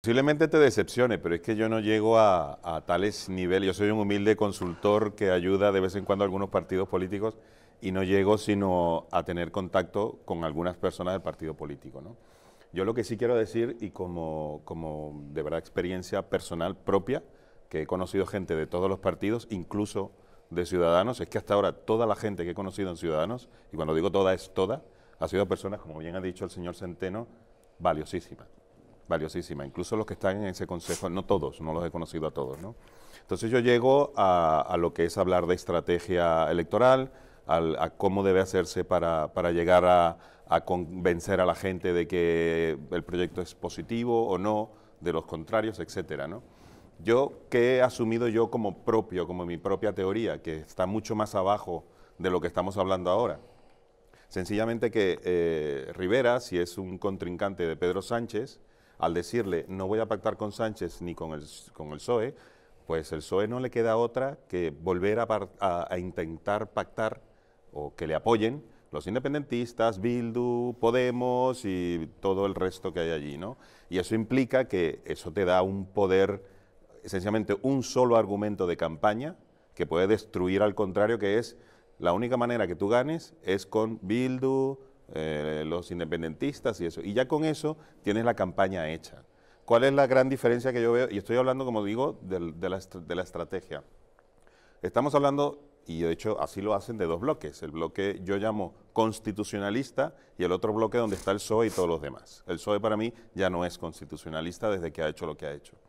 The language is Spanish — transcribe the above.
Posiblemente te decepcione, pero es que yo no llego a, tales niveles. Yo soy un humilde consultor que ayuda de vez en cuando a algunos partidos políticos y no llego sino a tener contacto con algunas personas del partido político. Yo lo que sí quiero decir, y como, como de verdad experiencia personal propia, que he conocido gente de todos los partidos, incluso de Ciudadanos, es que hasta ahora toda la gente que he conocido en Ciudadanos, y cuando digo toda es toda, ha sido personas, como bien ha dicho el señor Centeno, valiosísimas valiosísima, incluso los que están en ese consejo, no todos, no los he conocido a todos, ¿no? Entonces yo llego a, lo que es hablar de estrategia electoral, a cómo debe hacerse para, llegar a, convencer a la gente de que el proyecto es positivo o no, de los contrarios, etcétera, ¿no? Yo, ¿qué he asumido yo como propio, como mi propia teoría, que está mucho más abajo de lo que estamos hablando ahora? Sencillamente que eh, Rivera, si es un contrincante de Pedro Sánchez, al decirle no voy a pactar con Sánchez ni con el, con el PSOE, pues el PSOE no le queda otra que volver a, intentar pactar o que le apoyen los independentistas, Bildu, Podemos y todo el resto que hay allí, Y eso implica que eso te da un poder, esencialmente un solo argumento de campaña que puede destruir al contrario, que es la única manera que tú ganes es con Bildu, eh, los independentistas y eso. Y ya con eso tienes la campaña hecha. ¿Cuál es la gran diferencia que yo veo? Y estoy hablando, como digo, de, la, de la estrategia. Estamos hablando, y de hecho así lo hacen, de dos bloques. El bloque yo llamo constitucionalista y el otro bloque donde está el PSOE y todos los demás. El PSOE para mí ya no es constitucionalista desde que ha hecho lo que ha hecho.